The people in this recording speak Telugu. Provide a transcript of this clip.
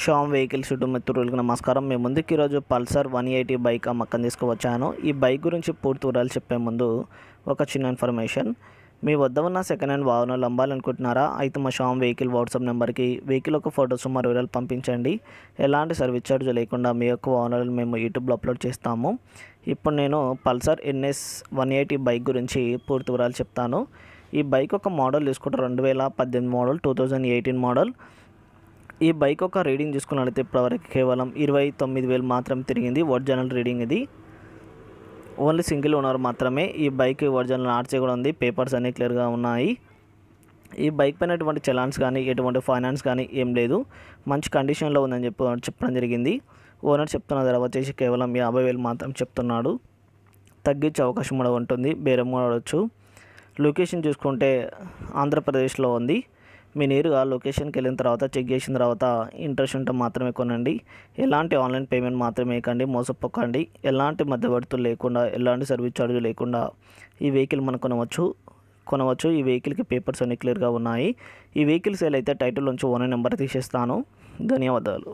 షామ్ వెహికల్స్ యూట్యూబ్ మిత్రులకు నమస్కారం మేము ముందుకు ఈరోజు పల్సర్ వన్ ఎయిటీ బైక్ అమ్మకం తీసుకువచ్చాను ఈ బైక్ గురించి పూర్తి వివరాలు చెప్పే ముందు ఒక చిన్న ఇన్ఫర్మేషన్ మీ వద్ద ఉన్న సెకండ్ హ్యాండ్ వాహనాలు అమ్మాలనుకుంటున్నారా అయితే మా షామ్ వెహికల్ వాట్సాప్ నెంబర్కి వెహికల్ ఒక ఫోటోస్ సుమారు వివరాలు పంపించండి ఎలాంటి సర్వీస్ ఛార్జ్ లేకుండా మీ యొక్క వాహనాలను మేము యూట్యూబ్లో అప్లోడ్ చేస్తాము ఇప్పుడు నేను Pulsar NS one eighty bike గురించి పూర్తి వివరాలు చెప్తాను ఈ బైక్ ఒక మోడల్ తీసుకుంటే రెండు వేల పద్దెనిమిది model two thousand eighteen model ఈ బైక్ ఒక రీడింగ్ చూసుకున్నట్లయితే ఇప్పటివరకు కేవలం ఇరవై తొమ్మిది వేలు మాత్రమే తిరిగింది ఒరిజినల్ రీడింగ్ ఇది ఓన్లీ సింగిల్ ఓనర్ మాత్రమే ఈ బైక్ ఒరిజినల్ ఆర్చే కూడా ఉంది పేపర్స్ అన్నీ క్లియర్గా ఉన్నాయి ఈ బైక్ పైన ఎటువంటి చలాన్స్ కానీ ఎటువంటి ఫైనాన్స్ కానీ ఏం లేదు మంచి కండిషన్లో ఉందని చెప్పి చెప్పడం జరిగింది ఓనర్ చెప్తున్న ధర వచ్చేసి కేవలం యాభై వేలు మాత్రం చెప్తున్నాడు తగ్గించే అవకాశం కూడా ఉంటుంది బేరం కూడా ఆడవచ్చు లొకేషన్ చూసుకుంటే ఆంధ్రప్రదేశ్లో ఉంది మీ నేరుగా లొకేషన్కి వెళ్ళిన తర్వాత చెక్ చేసిన తర్వాత ఇంట్రెస్ట్ ఉంటే మాత్రమే కొనండి ఎలాంటి ఆన్లైన్ పేమెంట్ మాత్రమే కండి మోసపోకండి ఎలాంటి మధ్యవర్తులు లేకుండా ఎలాంటి సర్వీస్ ఛార్జ్ లేకుండా ఈ వెహికల్ మనం కొనవచ్చు కొనవచ్చు ఈ వెహికల్కి పేపర్స్ అన్ని క్లియర్గా ఉన్నాయి ఈ వెహికల్ సేల్ అయితే టైటిల్ నుంచి ఓనర్ నెంబర్ తీసేస్తాను ధన్యవాదాలు